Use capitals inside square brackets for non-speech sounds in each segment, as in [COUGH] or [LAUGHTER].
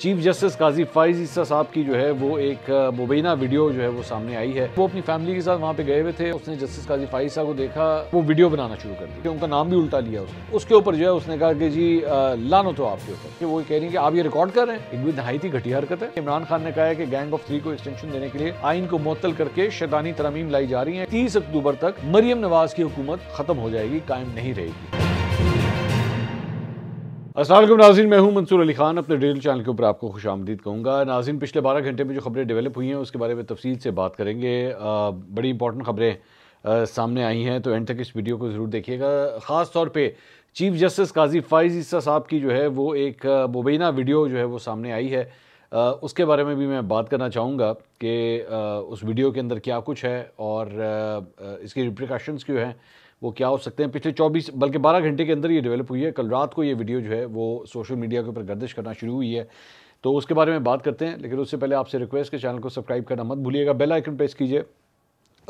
Chief justice काजी फाइज ईसा साहब की जो है वो एक मुबैना वीडियो जो है वो सामने आई है वो अपनी फैमिली के साथ वहाँ पे गए हुए थे उसने जस्टिस काजी फाइज साहब को देखा वो वीडियो बनाना शुरू कर दी उनका नाम भी उल्टा लिया उसने उसके ऊपर जो है उसने कहा कि जी लानो तो आपके ऊपर वो कह रही है कि आप ये रिकॉर्ड कर रहे हैं एक भी नहायत ही घटिया हरकत है इमरान खान ने कहा है कि गैंग ऑफ थ्री को एक्सटेंशन देने के लिए आइन को मुअत्तल करके शैतानी तरमीम लाई जा रही है तीस अक्टूबर तक मरियम नवाज की हुकूमत खत्म हो जाएगी कायम नहीं रहेगी असल नाजिन मैं हूं मंसूर अली खान अपने डेली चैनल के ऊपर आपको खुश आमदीद कहूँगा नाजिन पिछले बारह घंटे में जो खबरें डेवलप हुई हैं उसके बारे में तफसील से बात करेंगे आ, बड़ी इंपॉर्टेंट खबरें सामने आई हैं तो एंड तक इस वीडियो को ज़रूर देखिएगा ख़ास तौर पर चीफ जस्टिस काजी फाइज ईसा साहब की जो है वो एक मुबैना वीडियो जो है वो सामने आई है आ, उसके बारे में भी मैं बात करना चाहूँगा कि उस वीडियो के अंदर क्या कुछ है और इसके इसकी रिप्रिकॉशंस क्यों हैं वो क्या हो सकते हैं पिछले 24 बल्कि 12 घंटे के अंदर ये डेवलप हुई है कल रात को ये वीडियो जो है वो सोशल मीडिया के ऊपर गर्दिश करना शुरू हुई है तो उसके बारे में बात करते हैं लेकिन उससे पहले आपसे रिक्वेस्ट के चैनल को सब्सक्राइब करना मत भूलिएगा बेल आइकन प्रेस कीजिए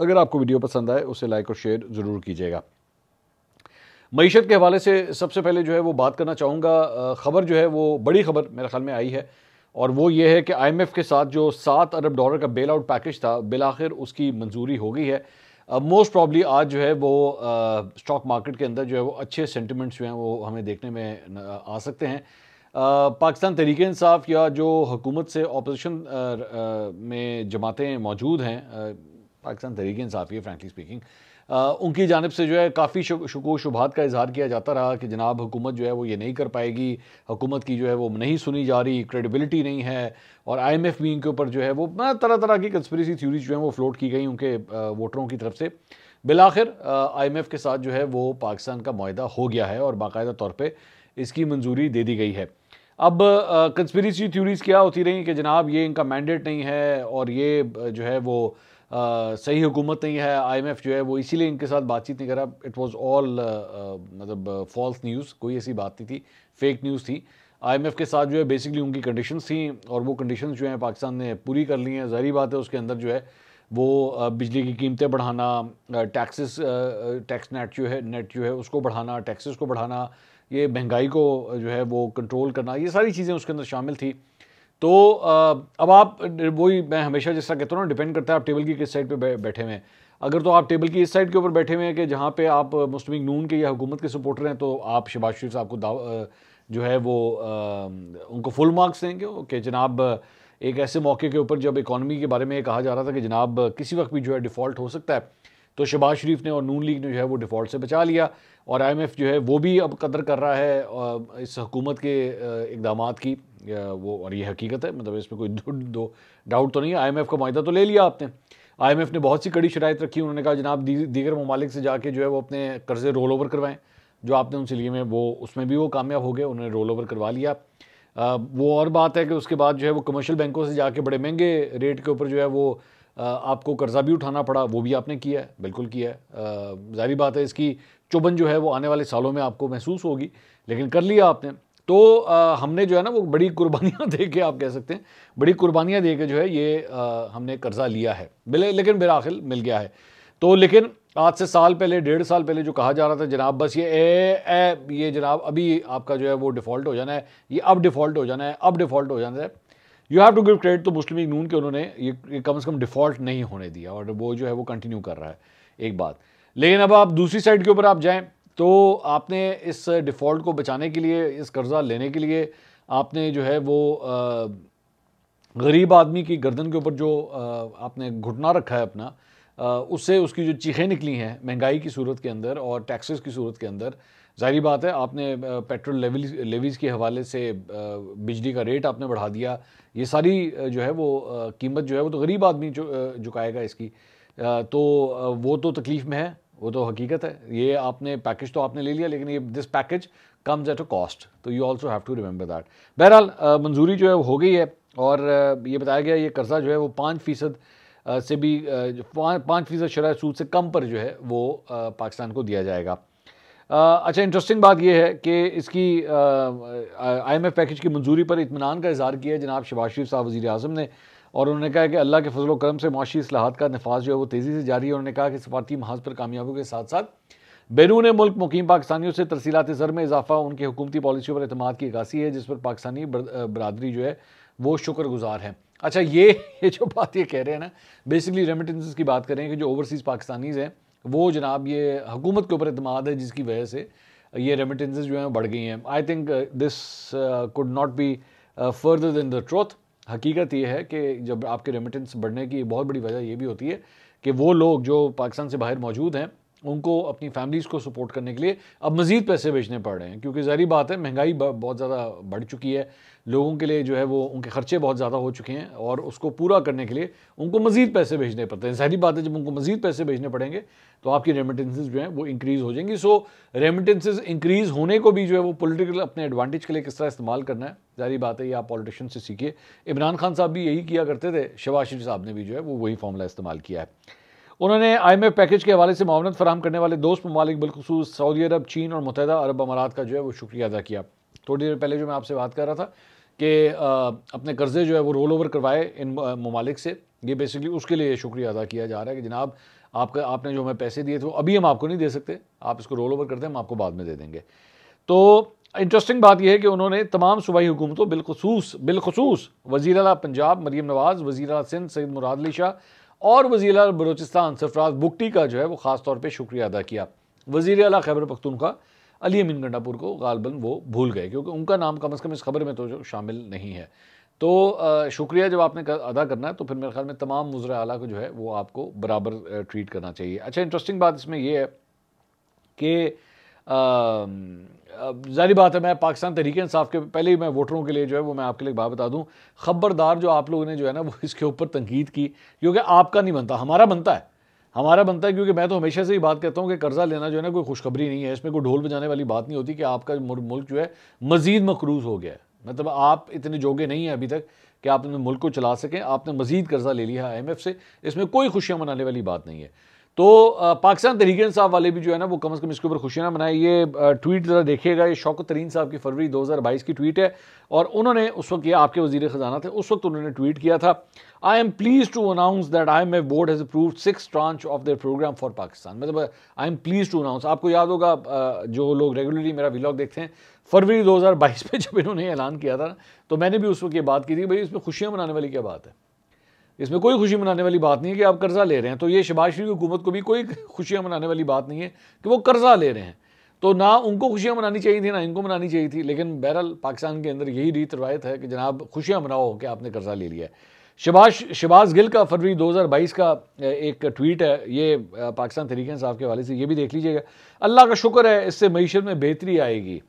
अगर आपको वीडियो पसंद आए उसे लाइक और शेयर ज़रूर कीजिएगा मीशत के हवाले से सबसे पहले जो है वो बात करना चाहूँगा ख़बर जो है वो बड़ी खबर मेरे ख्याल में आई है और वो ये है कि आईएमएफ के साथ जो सात अरब डॉलर का बेल आउट पैकेज था बिल उसकी मंजूरी हो गई है मोस्ट प्रॉब्ली आज जो है वो स्टॉक uh, मार्केट के अंदर जो है वो अच्छे सेंटिमेंट्स जो हैं वो हमें देखने में आ सकते हैं uh, पाकिस्तान तरीके इंसाफ या जो हुकूमत से अपोजिशन uh, में जमातें मौजूद हैं पाकिस्तान तरीके इंसाफ ये फ्रेंकली स्पीकिंग उनकी जानब से जो है काफ़ी शको शुभात का इजहार किया जाता रहा कि जनाब हुकूमत जो है वो ये नहीं कर पाएगी हुकूमत की जो है वो नहीं सुनी जा रही क्रेडिबिलिटी नहीं है और आई एम एफ भी इनके ऊपर जो है वो तरह तरह की कंस्परेसी थ्यूरीज जो है वो फ्लोट की गई उनके वोटरों की तरफ से बिलाखिर आईएमएफ के साथ जो है वो पाकिस्तान का माहा हो गया है और बाकायदा तौर पर इसकी मंजूरी दे दी गई है अब कंस्परेसी थ्योरीज क्या होती रहीं कि जनाब ये इनका मैंडेट नहीं है और ये जो है वो सही हुकूमत नहीं है आईएमएफ जो है वो इसीलिए इनके साथ बातचीत नहीं करा इट वाज ऑल मतलब फॉल्स न्यूज़ कोई ऐसी बात नहीं थी फेक न्यूज़ थी आईएमएफ के साथ जो है बेसिकली उनकी कंडीशंस थी और वो कंडीशंस जो हैं पाकिस्तान ने पूरी कर ली हैं जहरी बात है उसके अंदर जो है वो बिजली की कीमतें बढ़ाना टैक्सेस टैक्स नेट जो है नेट जो है उसको बढ़ाना टैक्सेस को बढ़ाना ये महंगाई को जो है वो कंट्रोल करना ये सारी चीज़ें उसके अंदर शामिल थी तो अब आप वही मैं हमेशा जैसा कहता हूँ ना डिपेंड करता है आप टेबल की किस साइड पे बैठे हुए हैं अगर तो आप टेबल की इस साइड के ऊपर बैठे हुए हैं कि जहाँ पे आप मुस्लिम नून के या हुकूमत के सपोर्टर हैं तो आप शबाज शरीफ साहब को जो है वो उनको फुल मार्क्स देंगे कि जनाब एक ऐसे मौके के ऊपर जब इकानमी के बारे में कहा जा रहा था कि जनाब किसी वक्त भी जो है डिफ़ॉल्ट हो सकता है तो शहबाज शरीफ ने और नून लीग ने जो है वो डिफ़ॉल्ट से बचा लिया और आई एम एफ़ जो है वो भी अब कदर कर रहा है इस हकूमत के इकदाम की वो और ये हकीकत है मतलब इसमें कोई दो डाउट तो नहीं है आई का माह तो ले लिया आपने आई ने बहुत सी कड़ी शरात रखी उन्होंने कहा जनाब दीगर ममालिक से जाके जो है वो अपने कर्जे रोल ओवर करवाएं जो आपने उनसे लिए में वो उसमें भी वो कामयाब हो गए उन्होंने रोल ओवर करवा लिया वो और बात है कि उसके बाद जो है वो कमर्शियल बैंकों से जाके बड़े महंगे रेट के ऊपर जो है वो आपको कर्जा भी उठाना पड़ा वो भी आपने किया है बिल्कुल किया है जाहिर बात है इसकी चुबन जो है वो आने वाले सालों में आपको महसूस होगी लेकिन कर लिया आपने तो आ, हमने जो है ना वो बड़ी कुर्बानियाँ [LAUGHS] दे के आप कह सकते हैं बड़ी कुर्बानियां दे के जो है ये आ, हमने कर्ज़ा लिया है मिले लेकिन बिराखिल मिल गया है तो लेकिन आज से साल पहले डेढ़ साल पहले जो कहा जा रहा था जनाब बस ये ए, ए ये जनाब अभी आपका जो है वो डिफ़ॉल्ट हो जाना है ये अब डिफ़ॉल्ट हो जाना है अब डिफ़ॉल्ट हो जाना है you have to give credit तो मुस्लिम नून के उन्होंने ये, ये कम से कम डिफ़ॉल्ट नहीं होने दिया और वो जो है वो कंटिन्यू कर रहा है एक बात लेकिन अब आप दूसरी साइड के ऊपर आप जाएँ तो आपने इस डिफ़ॉल्ट को बचाने के लिए इस कर्ज़ा लेने के लिए आपने जो है वो गरीब आदमी की गर्दन के ऊपर जो आपने घुटना रखा है अपना उससे उसकी जो चीखें निकली हैं महंगाई की सूरत के अंदर और टैक्सेस की सूरत के अंदर जाहिर बात है आपने पेट्रोल लेवल लेवीज़ के हवाले से बिजली का रेट आपने बढ़ा दिया ये सारी जो है वो कीमत जो है वो तो गरीब आदमी जो झुकाएगा इसकी तो वो तो तकलीफ़ में है वो तो हकीकत है ये आपने पैकेज तो आपने ले लिया लेकिन ये this package comes at a cost तो you also have to remember that बहरहाल मंजूरी जो है वो हो गई है और ये बताया गया ये कर्जा जो है वो पाँच फ़ीसद से भी पाँच फ़ीसद शराय सूद से कम पर जो है वो पाकिस्तान को दिया जाएगा अच्छा इंटरेस्टिंग बात यह है कि इसकी आई एम एफ पैकेज की मंजूरी पर इतमान का इजहार किया जनाब शबाज शरीफ साहब वज़ी अजम ने और उन्होंने कहा कि अल्लाह के फजल करम से मुशी असलाहत का नफाज जो है वो तेज़ी से जारी है उन्होंने कहा कि सफारती महाज पर कामयाबी के साथ साथ बैरून मुल्क मुकीम पाकिस्तानियों से तरसीलात ज़र में इजाफा उनकी हुकूमती पॉलिसियों पर अतमाद की इक्सी है जिस पर पाकिस्तानी बरदरी जो है वो शुक्रगुजार है अच्छा ये [LAUGHS] ये जो बात ये कह रहे हैं ना बेसिकली रेमिटेंस की बात करें कि जो ओवरसीज़ पाकिस्तानीज़ हैं वो जनाब ये हुकूमत के ऊपर अतमाद है जिसकी वजह से ये रेमिटेंसेज जो हैं बढ़ गई हैं I think this could not be further than the truth हकीकत ये है कि जब आपके रेमिटेंस बढ़ने की बहुत बड़ी वजह ये भी होती है कि वो लोग जो पाकिस्तान से बाहर मौजूद हैं उनको अपनी फैमिलीज़ को सपोर्ट करने के लिए अब मज़ीद पैसे भेजने पड़ रहे हैं क्योंकि ज़ाहरी बात है महंगाई बहुत ज़्यादा बढ़ चुकी है लोगों के लिए जो है वो उनके ख़र्चे बहुत ज़्यादा हो चुके हैं और उसको पूरा करने के लिए उनको मज़ीद पैसे भेजने पड़ते हैं ज़ाहरी बात है जब उनको मज़ीद पैसे भेजने पड़ेंगे तो आपकी रेमिटेंसेज जो हैं वो इंक्रीज़ हो जाएंगी सो रेमिटेंसेज इंक्रीज़ होने को भी जो है वो पोलिटिकल अपने एडवांटेज के लिए किस तरह इस्तेमाल करना है जारी बात है ये आप पॉलिटिशियन से सीखिए इमरान खान साहब भी यही किया करते थे शबाज शरीफ साहब ने भी जो है वो वही फॉर्मूला इस्तेमाल किया है उन्होंने आई एम एफ पैकेज के हवाले से मामलत फराम करने वाले दोस्त ममालिक बिलखसूस सऊदी अरब चीन और मुतहदा अरब अमारात का जो है वो शुक्रिया अदा किया थोड़ी देर पहले जो मैं आपसे बात कर रहा था कि अपने कर्जे जो है वो रोल ओवर करवाए इन ममालिक से ये बेसिकली उसके लिए शुक्रिया अदा किया जा रहा है कि जनाब आपका आपने जो हमें पैसे दिए थे वो अभी हम आपको नहीं दे सकते आप इसको रोल ओवर करते हैं हम आपको बाद में दे देंगे तो इंटरेस्टिंग बात यह है कि उन्होंने तमाम सूबाई हुकूमतों बिलखसूस बिलखसूस वजी अला पंजाब मरीम नवाज़ वजी अला सिंध सैद मुराद अली शाह और वजी अला बलोचिस्तान सरफराज बुगटी का जो है वो ख़ास तौर पर शुक्रिया अदा किया वजी अला खैबर पख्तूनखा अली अमीन गंडापुर को गालबन वो भूल गए क्योंकि उनका नाम कम अज़ कम इस खबर में तो शामिल नहीं है तो शुक्रिया जब आपने अदा करना है तो फिर मेरे ख्याल में तमाम मुजर अला को जो है वो आपको बराबर ट्रीट करना चाहिए अच्छा इंटरेस्टिंग बात इसमें यह है कि जारी बात है मैं पाकिस्तान तहरीक इंसाफ के पहले ही मैं वोटरों के लिए जो है वो मैं आपके लिए बात बता दूं खबरदार जो आप लोगों ने जो है ना वो [LAUGHS] इसके ऊपर तनकीद की क्योंकि आपका नहीं बनता हमारा बनता है हमारा बनता है क्योंकि मैं तो हमेशा से ही बात कहता हूँ कि कर्जा लेना जो है ना कोई खुशखबरी नहीं है इसमें कोई ढोल बजाने वाली बात नहीं होती कि आपका मुल्क जो है मजीद मकरूज हो गया है मतलब आप इतने जोगे नहीं हैं अभी तक कि आप अपने मुल्क को चला सकें आपने मजीद कर्जा ले लिया है आई से इसमें कोई खुशियाँ मनाने वाली बात नहीं है तो पाकिस्तान तहरीक साहब वाले भी जो है ना वो कम अज़ कम इसके ऊपर खुशियाँ मनाए ये ट्वीट ज़रा देखिएगा ये शौकत तरीन साहब की फरवरी 2022 की ट्वीट है और उन्होंने उस वक्त ये आपके वजीर ख़जाना थे उस वक्त उन्होंने ट्वीट किया था I am pleased to announce that I am a board has approved six tranche of the program for Pakistan मतलब I am pleased to announce आपको याद होगा जो लोग रेगुलरली मेरा विलॉग देखते हैं फरवरी बाईस में जब इन्होंने ऐलान किया था तो मैंने भी उस वक्त ये बात की थी भाई इसमें खुशियाँ मनाने वाली क्या बात है इसमें कोई खुशी मनाने वाली बात नहीं है कि आप कर्जा ले रहे हैं तो ये शबाज शरीफ हुकूमत को भी कोई खुशियाँ मनाने वाली बात नहीं है कि वो कर्जा ले रहे हैं तो ना उनको खुशियाँ मनानी चाहिए थी ना इनको मनानी चाहिए थी लेकिन बहरहाल पाकिस्तान के अंदर यही रीत रवायत है कि जनाब खुशियाँ मनाओ कि आपने कर्जा ले लिया है शबाज शबाज गिल का फरवरी 2022 का एक ट्वीट है ये पाकिस्तान तरीके साहब के हवाले से ये भी देख लीजिएगा अल्लाह का शुक्र है इससे मीशत में बेहतरी आएगी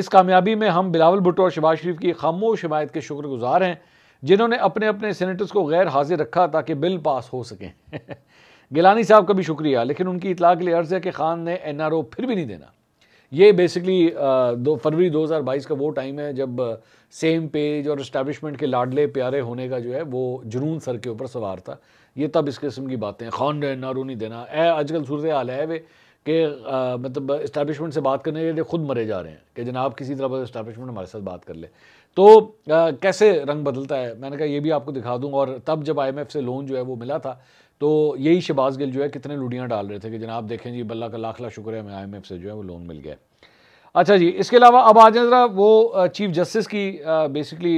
इस कामयाबी में हम बिलावल भुट्टो और शबाज शरीफ की खामोश हिमायत के शुक्रगुजार हैं जिन्होंने अपने अपने सेनेटर्स को गैर हाजिर रखा ताकि बिल पास हो सकें [LAUGHS] गिलानी साहब का भी शुक्रिया लेकिन उनकी इतला के लिए अर्ज़ है कि खान ने एन आर ओ फिर भी नहीं देना ये बेसिकली दो फरवरी 2022 का वो टाइम है जब सेम पेज और इस्टेबलिशमेंट के लाडले प्यारे होने का जो है वो जुनून सर के ऊपर सवार था ये तब इस किस्म की बातें खान ने एन ओ नहीं देना ए आजकल सूरत हाल है वे कि मतलब इस्टेबलिशमेंट से बात करने के लिए खुद मरे जा रहे हैं कि जनाब किसी तरह इस्टेबलिशमेंट हमारे साथ बात कर ले तो आ, कैसे रंग बदलता है मैंने कहा ये भी आपको दिखा दूँ और तब जब आई से लोन जो है वो मिला था तो यही शबाज गिल जो है कितने लुडियाँ डाल रहे थे कि जनाब देखें जी बल्ला का लाख लाख शुक्र है हमें आई से जो है वो लोन मिल गया अच्छा जी इसके अलावा अब आ जाए ज़रा वो चीफ जस्टिस की बेसिकली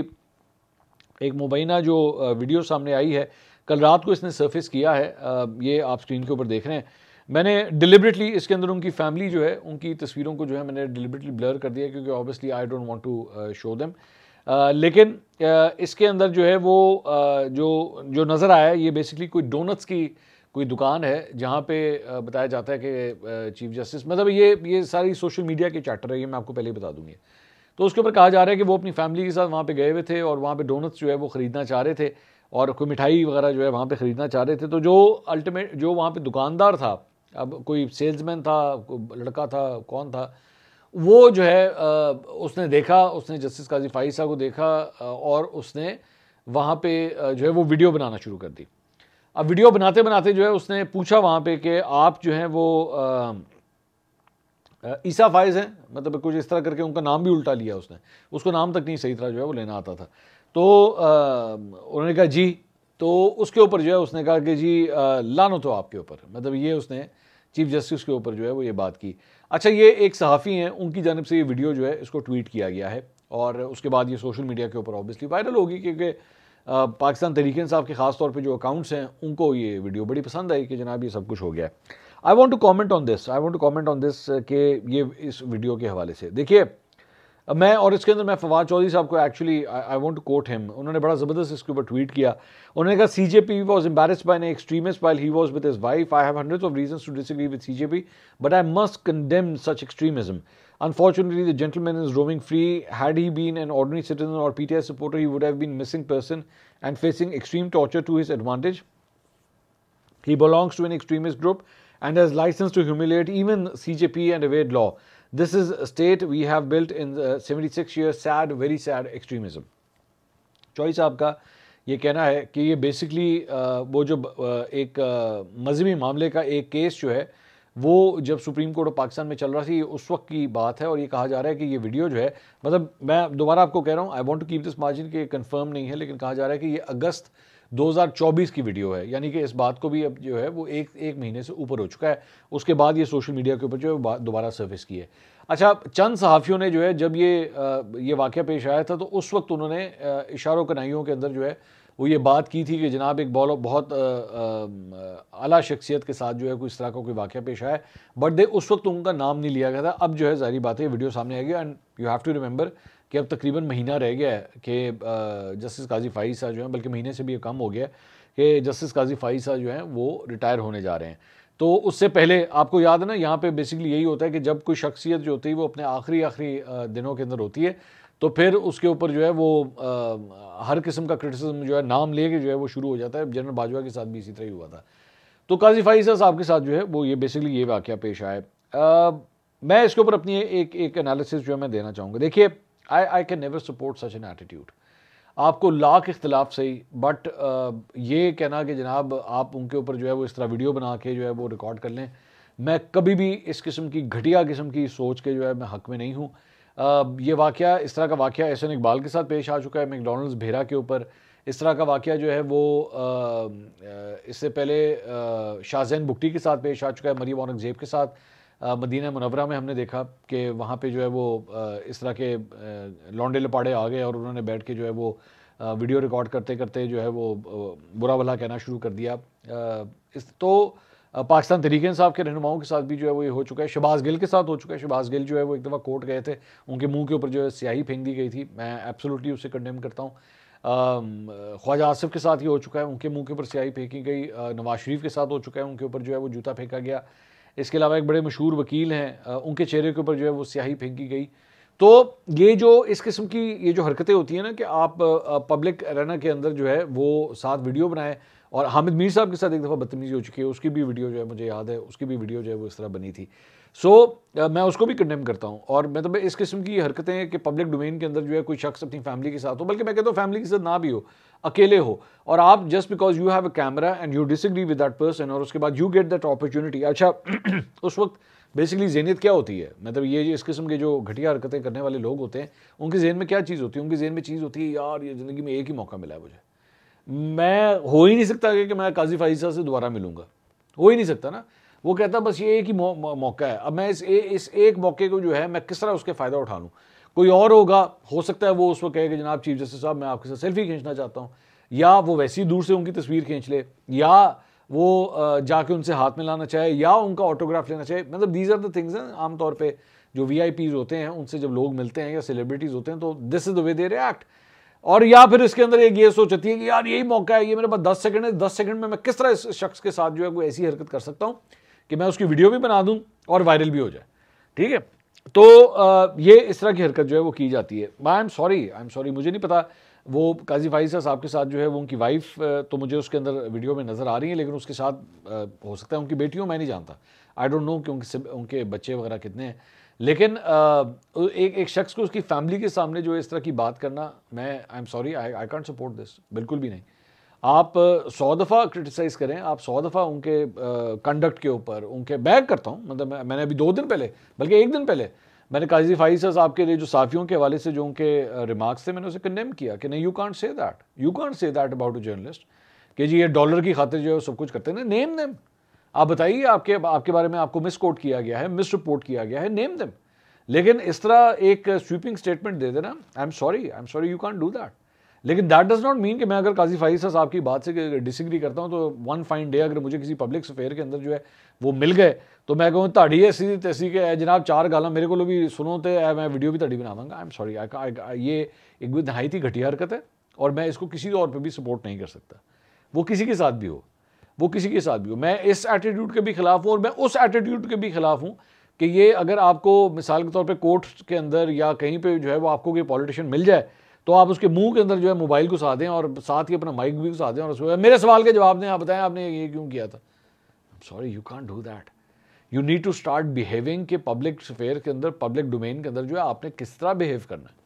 एक मुबैना जो वीडियो सामने आई है कल रात को इसने सर्फिस किया है ये आप स्क्रीन के ऊपर देख रहे हैं मैंने डिलिबरेटली इसके अंदर उनकी फैमिली जो है उनकी तस्वीरों को जो है मैंने डिलिबरेटली ब्लर कर दिया क्योंकि obviously I don't want to show them लेकिन आ, इसके अंदर जो है वो आ, जो जो नज़र आया ये बेसिकली कोई डोनट्स की कोई दुकान है जहाँ पे बताया जाता है कि चीफ जस्टिस मतलब ये ये सारी सोशल मीडिया के चैप्टर है ये मैं आपको पहले ही बता दूंगी तो उसके ऊपर कहा जा रहा है कि वो अपनी फैमिली के साथ वहाँ पे गए हुए थे और वहाँ पे डोनट्स जो है वो ख़रीदना चाह रहे थे और कोई मिठाई वगैरह जो है वहाँ पर ख़रीदना चाह रहे थे तो जो अल्टीमेट जो वहाँ पर दुकानदार था अब कोई सेल्समैन था कोई लड़का था कौन था वो जो है उसने देखा उसने जस्टिस काजी फाइसा को देखा और उसने वहाँ पे जो है वो वीडियो बनाना शुरू कर दी अब वीडियो बनाते बनाते जो है उसने पूछा वहाँ पे कि आप जो हैं वो ईसा फाइज हैं मतलब कुछ इस तरह करके उनका नाम भी उल्टा लिया उसने उसको नाम तक नहीं सही तरह जो है वो लेना आता था तो उन्होंने कहा जी तो उसके ऊपर जो है उसने कहा कि जी लानो तो आपके ऊपर मतलब ये उसने चीफ जस्टिस के ऊपर जो है वो ये बात की अच्छा ये एक सहाफ़ी हैं उनकी जानब से ये वीडियो जो है इसको ट्वीट किया गया है और उसके बाद ये सोशल मीडिया के ऊपर ऑब्वियसली वायरल होगी क्योंकि पाकिस्तान तहरीक साहब के ख़ास तौर पर जो अकाउंट्स हैं उनको ये वीडियो बड़ी पसंद आई कि जनाब ये सब कुछ हो गया है I want to comment on this I want to comment on this के ये इस वीडियो के हवाले से देखिए मैं और इसके अंदर मैं फवाद चौधरी साहब को actually I want to quote him उन्होंने बड़ा ज़बरदस्त इसके ऊपर ट्वीट किया उन्होंने कहा C J P was embarrassed by a extremist while he was with his wife I have hundred of reason to disagree with C J P but I must condemn such extremism unfortunately the gentleman is roaming free had he been an ordinary citizen और P T I supporter he would have been missing person and facing extreme torture to his advantage he belongs to an extremist group and has licence to humiliate even C J P and evade law This is a state we have built in the 76 year sad, very sad extremism. Choice आपका ये कहना है कि ये basically वो जो एक मजहबी मामले का एक केस जो है वो जब सुप्रीम कोर्ट ऑफ पाकिस्तान में चल रहा थी उस वक्त की बात है और ये कहा जा रहा है कि ये वीडियो जो है मतलब मैं दोबारा आपको कह रहा हूँ I want to keep this margin के कंफर्म नहीं है लेकिन कहा जा रहा है कि ये अगस्त 2024 की वीडियो है यानी कि इस बात को भी अब जो है वो एक एक महीने से ऊपर हो चुका है उसके बाद ये सोशल मीडिया के ऊपर जो है दोबारा सर्विस की है अच्छा चंद सहाफ़ियों ने जो है जब ये ये वाक्य पेश आया था तो उस वक्त उन्होंने इशारों कनाइयों के अंदर जो है वो ये बात की थी कि जनाब एक बॉल बहुत अला शख्सियत के साथ जो है कोई इस तरह का को कोई वाक्य पेश आया बट दे उस वक्त उनका नाम नहीं लिया गया था अब जो है जाहरी बात है वीडियो सामने आएगी and you have to remember कि अब तकरीबन महीना रह गया है कि जस्टिस काजी फाई साहब जो हैं बल्कि महीने से भी कम हो गया कि जस्टिस काजी फाई साहब जो हैं वो रिटायर होने जा रहे हैं तो उससे पहले आपको याद है ना यहाँ पे बेसिकली यही होता है कि जब कोई शख्सियत जो होती है वो अपने आखिरी आखिरी दिनों के अंदर होती है तो फिर उसके ऊपर जो है वो आ, हर किस्म का क्रिटिसिज्म जो है नाम ले के जो है वो शुरू हो जाता है जनरल बाजवा के साथ भी इसी तरह ही हुआ था तो काजी फाई साहब के साथ जो है वो ये बेसिकली ये वाक़ पेश आया मैं इसके ऊपर अपनी एक एक एनालिसिस जो है मैं देना चाहूँगा देखिए I I can never support such an attitude आपको लाख इख्तलाफ सही बट ये कहना कि जनाब आप उनके ऊपर जो है वो इस तरह वीडियो बना के जो है वो रिकॉर्ड कर लें मैं कभी भी इस किस्म की घटिया किस्म की सोच के जो है मैं हक में नहीं हूँ ये वाक़ इस तरह का वाक़ एहसन इकबाल के साथ पेश आ चुका है मैकडोनल्ड्स भेरा के ऊपर इस तरह का वाक़ जो है वो इससे पहले शाहजैन बुकटी के साथ पेश आ चुका है मरीम जेब के साथ मदीना मुनवरा में हमने देखा कि वहाँ पे जो है वो इस तरह के लौंडे लपाड़े आ गए और उन्होंने बैठ के जो है वो वीडियो रिकॉर्ड करते करते जो है वो बुरा भला कहना शुरू कर दिया इस तो पाकिस्तान तरीके साहब के रहनुमाओं के साथ भी जो है वो ये हो चुका है शबाज गिल के साथ हो चुका है शबाज गिल जो है वो एक दफ़ा कोर्ट गए थे उनके मुंह के ऊपर जो है स्याही फेंक दी गई थी मैं एब्सोल्युटली उसे कंडेम करता हूँ ख्वाजा आसिफ के साथ ये हो चुका है उनके मुंह के ऊपर स्याही फेंकी गई नवाज शरीफ के साथ हो चुका है उनके ऊपर जो है वो जूता फेंका गया इसके अलावा एक बड़े मशहूर वकील हैं उनके चेहरे के ऊपर जो है वो स्याही फेंकी गई तो ये जो इस किस्म की ये जो हरकतें होती हैं ना कि आप पब्लिक रहना के अंदर जो है वो साथ वीडियो बनाएं और हामिद मीर साहब के साथ एक दफ़ा बदतमीजी हो चुकी है उसकी भी वीडियो जो है मुझे याद है उसकी भी वीडियो जो है वो इस तरह बनी थी सो so, मैं उसको भी कंडेम करता हूँ और मतलब इस किस्म की हरकतें कि पब्लिक डोमेन के अंदर जो है कोई शख्स अपनी फैमिली के साथ हो बल्कि मैं कहता हूँ फैमिली के साथ ना भी हो अकेले हो और आप just because you have a camera and you disagree with that person और उसके बाद यू गेट दैट अपॉर्चुनिटी अच्छा [CLEARS THROAT] उस वक्त बेसिकली जहनीत क्या होती है मतलब ये इस किस्म के जो घटिया हरकतें करने वाले लोग होते हैं उनके जहन में क्या चीज़ होती है उनके जहन में चीज़ होती है यार ये ज़िंदगी में एक ही मौका मिला है मुझे मैं हो ही नहीं सकता कि मैं काजी फाइजा से दोबारा मिलूंगा हो ही नहीं सकता ना वो कहता बस ये एक ही मौका है अब मैं इस ए, इस एक मौके को जो है मैं किस तरह उसके फ़ायदा उठा लूँ कोई और होगा हो सकता है वो उस वक्त कि जनाब चीफ जस्टिस साहब मैं आपके साथ सेल्फी खींचना चाहता हूँ या वो वैसे ही दूर से उनकी तस्वीर खींच ले या वो जाके उनसे हाथ में लाना चाहे या उनका ऑटोग्राफ लेना चाहे मतलब दीज आर द थिंग्स हैं आमतौर पर जो वी होते हैं उनसे जब लोग मिलते हैं या सेलिब्रिटीज़ होते हैं तो this is the way they react और या फिर इसके अंदर एक ये सोच होती है कि यार यही मौका है ये मेरे पास दस सेकंड है दस सेकंड में मैं किस तरह इस शख्स के साथ जो है कोई ऐसी हरकत कर सकता हूँ कि मैं उसकी वीडियो भी बना दूँ और वायरल भी हो जाए ठीक है तो ये इस तरह की हरकत जो है वो की जाती है I am sorry I am sorry मुझे नहीं पता वो काजी फाइजा साहब के साथ जो है वो उनकी वाइफ तो मुझे उसके अंदर वीडियो में नज़र आ रही है लेकिन उसके साथ हो सकता है उनकी बेटियों मैं नहीं जानता आई डोंट नो कि उनके उनके बच्चे वगैरह कितने हैं लेकिन एक एक शख्स को उसकी फैमिली के सामने जो है इस तरह की बात करना मैं I am sorry I I can't support this बिल्कुल भी नहीं आप सौ दफ़ा क्रिटिसाइज़ करें आप सौ दफ़ा उनके कंडक्ट के ऊपर उनके बैग करता हूँ मतलब मैं, मैंने अभी दो दिन पहले बल्कि एक दिन पहले मैंने काजी फाई साहब आपके लिए जो साफियों के हवाले से जो उनके रिमार्क्स थे मैंने उसे कंडेम किया कि नहीं you can't say that you can't say that about a journalist कि जी ये डॉलर की खातिर जो है सब कुछ करते हैं नेम देम आप बताइए आपके आपके बारे में आपको मिस कोट किया गया है मिस रिपोर्ट किया गया है नेम देम लेकिन इस तरह एक स्वीपिंग स्टेटमेंट दे देना I am sorry I am sorry you can't do that लेकिन दैट डज नॉट मीन कि मैं अगर काजी फाइज साहब की बात से डिसग्री करता हूँ तो वन फाइन डे अगर मुझे किसी पब्लिक अफेयर के अंदर जो है वो मिल गए तो मैं कहूँ ताड़ी है सीधी तैसी के जनाब चार गाला मेरे को भी सुनो तो मैं वीडियो भी ताड़ी बनावांगा आई एम सॉरी ये एक नहायत ही घटिया हरकत है और मैं इसको किसी और पर भी सपोर्ट नहीं कर सकता वो किसी के साथ भी हो वो किसी के साथ भी हो मैं इस एटीट्यूड के भी खिलाफ हूँ और मैं उस एटीट्यूड के भी खिलाफ हूँ कि ये अगर आपको मिसाल के तौर पे कोर्ट के अंदर या कहीं पे जो है वो आपको कोई पॉलिटिशियन मिल जाए तो आप उसके मुंह के अंदर जो है मोबाइल को सा दें और साथ ही अपना माइक भी घुसा दें और उसमें मेरे सवाल के जवाब दें आप बताएं आपने ये क्यों किया था sorry you can't do that you need to start behaving के पब्लिक स्फेयर के अंदर पब्लिक डोमेन के अंदर जो है आपने किस तरह बिहेव करना है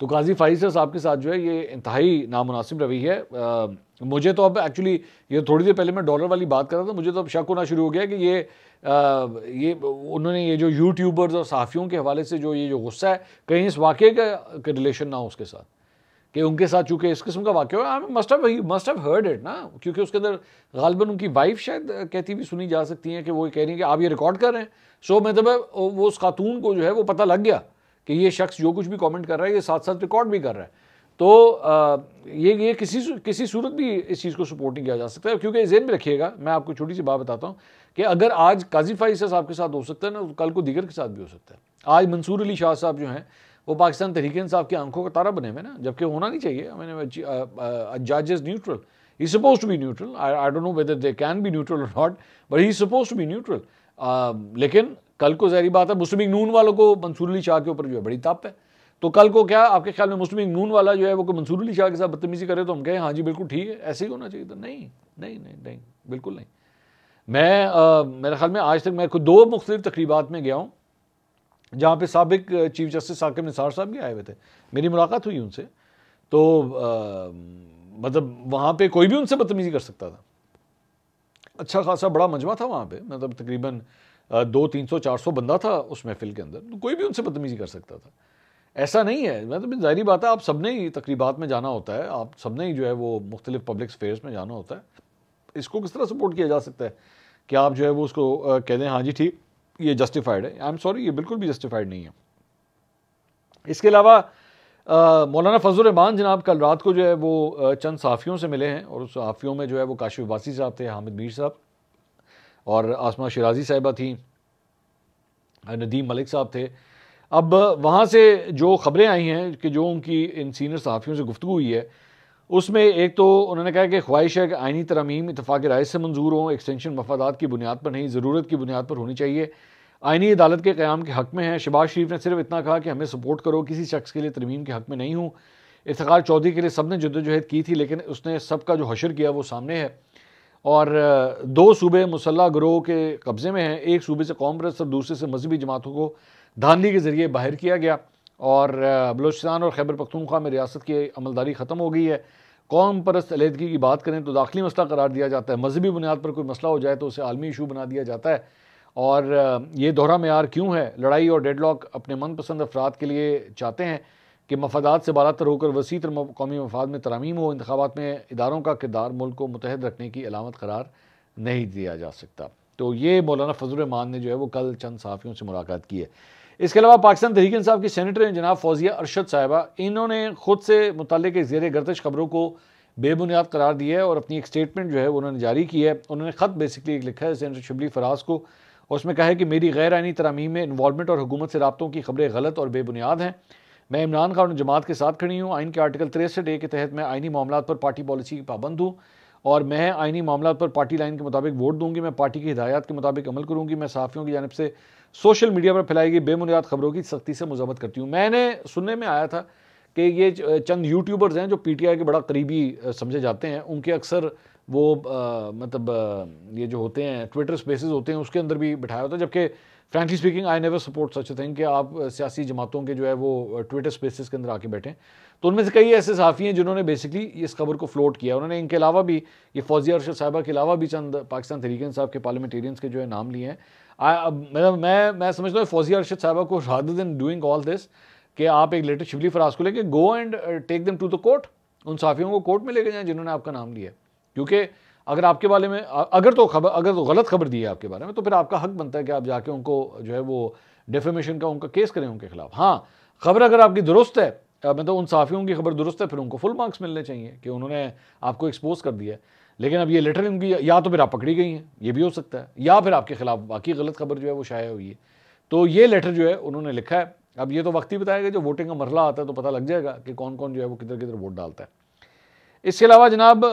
तो गाजी फ़ाइज़ साहब के साथ जो है ये इंतहाई नामनासिब रवि है आ, मुझे तो अब एक्चुअली ये थोड़ी देर पहले मैं डॉलर वाली बात कर रहा था मुझे तो अब शक होना शुरू हो गया कि ये आ, ये उन्होंने ये जो यूट्यूबर्स और सहाफ़ियों के हवाले से जो ये जो गुस्सा है कहीं इस वाक़े का रिलेशन ना हो उसके साथ कि उनके साथ चूँकि इस किस्म का वाक्य हुआ must of must have heard it ना क्योंकि उसके अंदर गालबन उनकी वाइफ शायद कहती भी सुनी जा सकती हैं कि वो कह रही हैं कि आप ये रिकॉर्ड कर रहे हैं सो मतलब वो उस खातून को जो है वो पता लग गया कि ये शख्स जो कुछ भी कमेंट कर रहा है ये साथ साथ रिकॉर्ड भी कर रहा है तो आ, ये ये किसी किसी सूरत भी इस चीज़ को सपोर्ट नहीं किया जा सकता है क्योंकि जेन में रखिएगा मैं आपको छोटी सी बात बताता हूँ कि अगर आज काजी फाइज साहब के साथ हो सकता है ना तो कल को दीगर के साथ भी हो सकता है आज मंसूर अली शाह साहब जो हैं वो पाकिस्तान तरीके साहब की आंखों का तारा बने हुए ना जबकि होना नहीं चाहिए मैंने जज neutral he suppose to be neutral I don't know whether they can be neutral not but he suppose to be neutral लेकिन कल को जहरी बात है मुस्लिम नून वालों को मंसूर अली शाह के ऊपर जो है बड़ी ताप है तो कल को क्या आपके ख्याल में मुस्लिम नून वाला जो है वो कोई मंसूर अली शाह के साथ बदतमीजी करे तो हम कहें हाँ जी बिल्कुल ठीक है ऐसे ही होना चाहिए तो नहीं नहीं नहीं नहीं बिल्कुल नहीं मैं मेरे ख्याल में आज तक मैं खुद दो मुख्तलिफ तकरीबात में गया हूँ जहाँ पर सबक चीफ जस्टिस साकिब निसार साहब भी आए हुए थे मेरी मुलाकात हुई उनसे तो मतलब वहाँ पर कोई भी उनसे बदतमीजी कर सकता था अच्छा खासा बड़ा मजमा था वहाँ पर मतलब तकरीबन दो तीन सौ चार सौ बंदा था उस महफिल के अंदर तो कोई भी उनसे बदतमीजी कर सकता था ऐसा नहीं है मैं तो जाहिर बात है आप सब ने ही तकरीबात में जाना होता है आप सब ने ही जो है वो मुख्तलिफ पब्लिक अफेयर्स में जाना होता है इसको किस तरह सपोर्ट किया जा सकता है कि आप जो है वो उसको कह दें हाँ जी ठीक ये जस्टिफाइड है आई एम सॉरी ये बिल्कुल भी जस्टिफाइड नहीं है इसके अलावा मौलाना फजल रमान जनाब कल रात को जो है वो चंद सहाफ़ियों से मिले हैं और उस सहाफ़ियों में जो है वो काशिफ वासी साहब थे हामिद मीर साहब और आसमा शराजी साहिबा थी नदीम मलिक साहब थे अब वहाँ से जो ख़बरें आई हैं कि जो उनकी इन सीनियर सहाफ़ियों से गुफ्तु हुई है उसमें एक तो उन्होंने कहा कि ख्वाहिश है कि आइनी तरमीम इतफाक़ राय से मंजूर हों एक्सटेंशन मफादात की बुनियाद पर नहीं ज़रूरत की बुनियाद पर होनी चाहिए आइनी अदालत के क़्याम के हक़ में है शबाज शरीफ ने सिर्फ इतना कहा कि हमें सपोर्ट करो किसी शख्स के लिए तरमीम के हक़ में नहीं हूँ इफ्तार चौधरी के लिए सब ने जदोजहद की थी लेकिन उसने सबका जो हशर किया वो सामने है और दो सूबे मुसल्ह ग्रोह के कब्ज़े में हैं एक सूबे से कांग्रेस और दूसरे से मजहबी जमातों को धांधली के ज़रिए बाहर किया गया और बलोचिस्तान और खैबर पख्तूनख्वा में रियासत की अमलदारी ख़त्म हो गई है कौम परस्त अलीदगी की बात करें तो दाखिली मसला करार दिया जाता है मजहबी बुनियाद पर कोई मसला हो जाए तो उसे आलमी इशू बना दिया जाता है और ये दोहरा मैार क्यों है लड़ाई और डेडलॉक अपने मनपसंद अफराद के लिए चाहते हैं कि मफादात से बालातर होकर वसी तर कौमी मफाद में तरामीम हो इंतबात में इदारों का किरदार मुल्क को मुतहद रखने की अलामत करार नहीं दिया जा सकता तो ये मौलाना फजल रमान ने जो है वो कल चंद सहाफ़ियों से मुलाकात की है इसके अलावा पाकिस्तान तहरीक इंसाफ की सैनटर हैं जनाब फौजिया अरशद साहिबा इन्होंने खुद से मुतल जेर गर्दश खबरों को बेबुनियाद करार दिया है और अपनी एक स्टेटमेंट जो है उन्होंने जारी की है उन्होंने ख़त बेसिकली एक लिखा है सेनेटर शिबली फराज को उसमें कहा है कि मेरी गैर आइनी तरामीम में इन्वॉलमेंट और हुकूमत से रबतों की खबरें गलत और बेबुनियाद हैं मैं इमरान खान और जमात के साथ खड़ी हूँ आइन के आर्टिकल तिरसठ ए के तहत मैं आइनी मामला पर पार्टी पॉलिसी की पाबंद हूँ और मैं आइनी मामला पर पार्टी लाइन के मुताबिक वोट दूंगी मैं पार्टी की हिदायत के मुताबिक अमल करूंगी मैं सहाफ़ियों की जानब से सोशल मीडिया पर फैलाई गई बेबुनियाद खबरों की सख्ती से मजम्मत करती हूँ मैंने सुनने में आया था कि ये चंद यूट्यूबर्स हैं जो पी टी आई के बड़ा करीबी समझे जाते हैं उनके अक्सर वो आ, मतलब ये जो होते हैं ट्विटर स्पेसिस होते हैं उसके अंदर भी बिठाया होता है जबकि frankly speaking I never support such thing कि आप uh, सियासी जमातों के जो है वो ट्विटर uh, स्पेसिस के अंदर आके बैठें तो उनमें से कई ऐसे साफ़ी हैं जिन्होंने बेसिकली इस खबर को फ्लोट किया उन्होंने इनके अलावा भी ये फौजी अरशद साहबा के अलावा भी चंद पाकिस्तान तरीके साहब के पार्लियामेंटेरियंस के जो है नाम लिए हैं मतलब मैं मैं समझता हूँ फौजी अरशद साहबा को rather than doing all this कि आप एक लेटर शिवली फराज को लेकर go and take them to the court उन साफियों को कोर्ट में लेके जाएं जिन्होंने आपका नाम लिया क्योंकि अगर आपके बारे में अगर तो खबर अगर तो गलत खबर दी है आपके बारे में तो फिर आपका हक बनता है कि आप जाके उनको जो है वो डेफेमेशन का उनका केस करें उनके खिलाफ हाँ खबर अगर आपकी दुरुस्त है मतलब तो उन साफ़ियों की खबर दुरुस्त है फिर उनको फुल मार्क्स मिलने चाहिए कि उन्होंने आपको एक्सपोज कर दिया है लेकिन अब ये लेटर उनकी या तो फिर आप पकड़ी गई हैं ये भी हो सकता है या फिर आपके खिलाफ बाकी गलत खबर जो है वो शाया हुई है तो ये लेटर जो है उन्होंने लिखा है अब ये तो वक्त ही बताएगा जो वोटिंग का मरला आता है तो पता लग जाएगा कि कौन कौन जो है वो किधर किधर वोट डालता है इसके अलावा जनाब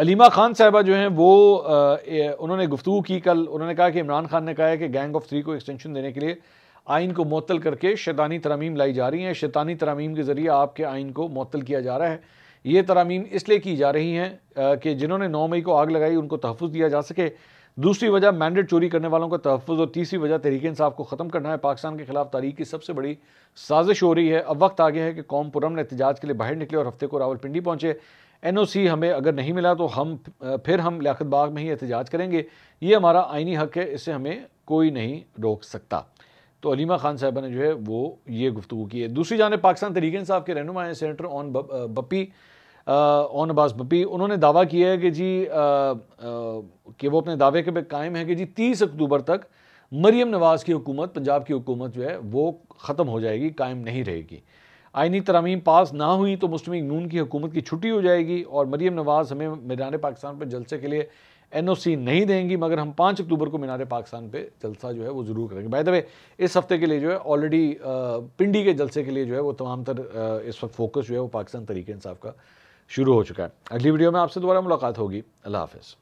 अलीमा खान साहबा जो हैं वो आ, उन्होंने गुफ्तु की कल उन्होंने कहा कि इमरान खान ने कहा है कि गैंग ऑफ थ्री को एक्सटेंशन देने के लिए आइन को मअतल करके शैतानी तरामीम लाई जा रही हैं शैतानी तरामीम के ज़रिए आपके आइन को मअतल किया जा रहा है ये तरामीम इसलिए की जा रही हैं कि जिन्होंने नौ मई को आग लगाई उनको तहफ़ दिया जा सके दूसरी वजह मैंडेट चोरी करने वालों का तहफ़ और तीसरी वजह तहरीक इंसाफ को ख़त्म करना है पाकिस्तान के खिलाफ तारीख की सबसे बड़ी साजिश हो रही है अब वक्त आ गया है कि कौम पुरम एहतजाज के लिए बाहर निकले और हफ्ते को रावलपिंडी पहुँचे एन ओ सी हमें अगर नहीं मिला तो हम फिर हम लियात बाग में ही एहतजाज करेंगे ये हमारा आइनी हक है इसे हमें कोई नहीं रोक सकता तो अलीमा खान साहबा ने जो है वो ये गुफ्तु की है दूसरी जानब पाकिस्तान तरीके साहब के रहनुमा हैं सेनेटर ऑन बपी ऑन अब्बास बपी उन्होंने दावा किया है कि जी आ, आ, कि वो अपने दावे के पे कायम है कि जी तीस अक्टूबर तक मरीम नवाज़ की हुकूमत पंजाब की हुकूमत जो है वो ख़त्म हो जाएगी कायम नहीं रहेगी आइनी तरामीम पास ना हुई तो मुस्लिम नून की हुकूमत की छुट्टी हो जाएगी और मरीम नवाज़ हमें मीनार पाकिस्तान पर जलसे के लिए एन ओ सी नहीं देंगी मगर हम पाँच अक्टूबर को मीनार पाकिस्तान पे जलसा जो है वो ज़रूर करेंगे बाय द वे इस हफ्ते के लिए जो है ऑलरेडी पिंडी के जलसे के लिए जो है वो तमाम तर इस वक्त फोकस जो है वो पाकिस्तान तरीके इंसाफ का शुरू हो चुका है अगली वीडियो में आपसे दोबारा मुलाकात होगी अल्लाह हाफिज़